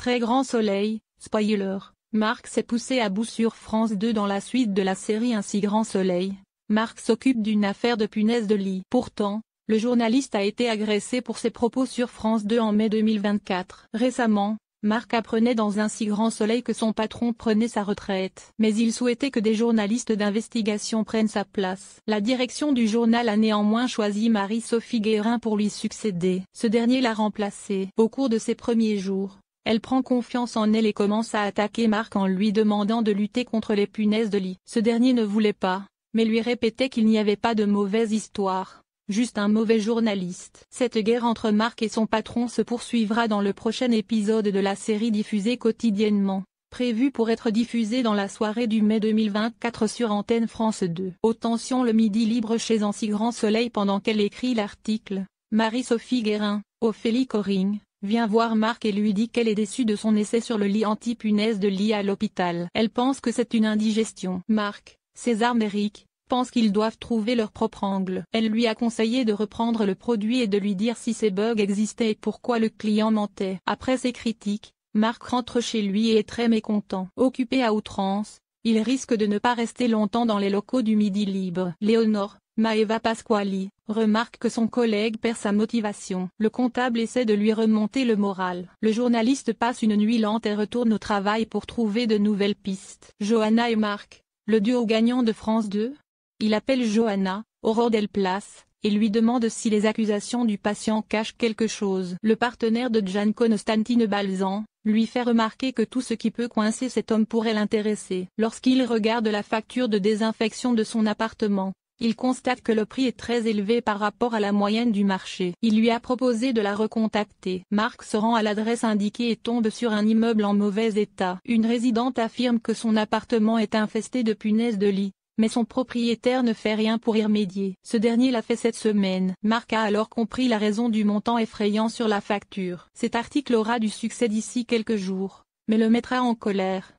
Très grand soleil, spoiler, Marc s'est poussé à bout sur France 2 dans la suite de la série Un si grand soleil. Marc s'occupe d'une affaire de punaise de lit. Pourtant, le journaliste a été agressé pour ses propos sur France 2 en mai 2024. Récemment, Marc apprenait dans un si grand soleil que son patron prenait sa retraite. Mais il souhaitait que des journalistes d'investigation prennent sa place. La direction du journal a néanmoins choisi Marie-Sophie Guérin pour lui succéder. Ce dernier l'a remplacée. Au cours de ses premiers jours, elle prend confiance en elle et commence à attaquer Marc en lui demandant de lutter contre les punaises de lit. Ce dernier ne voulait pas, mais lui répétait qu'il n'y avait pas de mauvaise histoire, juste un mauvais journaliste. Cette guerre entre Marc et son patron se poursuivra dans le prochain épisode de la série diffusée quotidiennement, prévue pour être diffusée dans la soirée du mai 2024 sur Antenne France 2. Aux tensions le midi libre chez un grand soleil pendant qu'elle écrit l'article, Marie-Sophie Guérin, Ophélie Coring, vient voir Marc et lui dit qu'elle est déçue de son essai sur le lit anti-punaise de lit à l'hôpital. Elle pense que c'est une indigestion. Marc, César Méric, pense qu'ils doivent trouver leur propre angle. Elle lui a conseillé de reprendre le produit et de lui dire si ces bugs existaient et pourquoi le client mentait. Après ces critiques, Marc rentre chez lui et est très mécontent. Occupé à outrance, il risque de ne pas rester longtemps dans les locaux du Midi Libre. Léonore, Maeva Pasquali, remarque que son collègue perd sa motivation. Le comptable essaie de lui remonter le moral. Le journaliste passe une nuit lente et retourne au travail pour trouver de nouvelles pistes. Johanna et Marc, le duo gagnant de France 2. Il appelle Johanna, Aurore Del Place, et lui demande si les accusations du patient cachent quelque chose. Le partenaire de Jan Constantine Balzan, lui fait remarquer que tout ce qui peut coincer cet homme pourrait l'intéresser. Lorsqu'il regarde la facture de désinfection de son appartement, il constate que le prix est très élevé par rapport à la moyenne du marché. Il lui a proposé de la recontacter. Marc se rend à l'adresse indiquée et tombe sur un immeuble en mauvais état. Une résidente affirme que son appartement est infesté de punaises de lit mais son propriétaire ne fait rien pour y remédier. Ce dernier l'a fait cette semaine. Marc a alors compris la raison du montant effrayant sur la facture. Cet article aura du succès d'ici quelques jours, mais le mettra en colère.